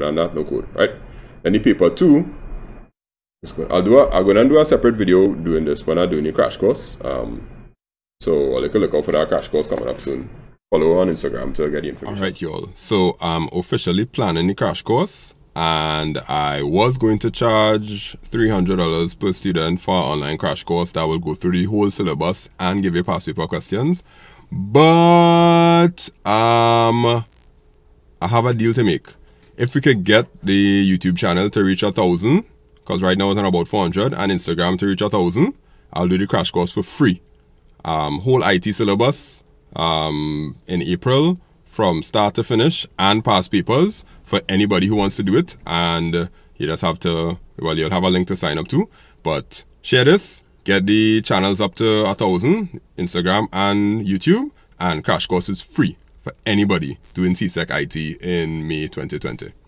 Not no code, right? Any paper two, good i I'll do a, I'm gonna do a separate video doing this when I'm doing a crash course. Um, so I'll look, look out for that crash course coming up soon. Follow on Instagram to get the information. All right, y'all. So I'm officially planning the crash course and I was going to charge $300 per student for online crash course that will go through the whole syllabus and give you past paper questions. But um, I have a deal to make if we could get the YouTube channel to reach a thousand, because right now it's on about 400, and Instagram to reach a thousand, I'll do the crash course for free. Um, whole IT syllabus um, in April from start to finish and past papers for anybody who wants to do it. And you just have to, well, you'll have a link to sign up to. But share this, get the channels up to a thousand, Instagram and YouTube, and crash course is free for anybody doing CSEC IT in May 2020.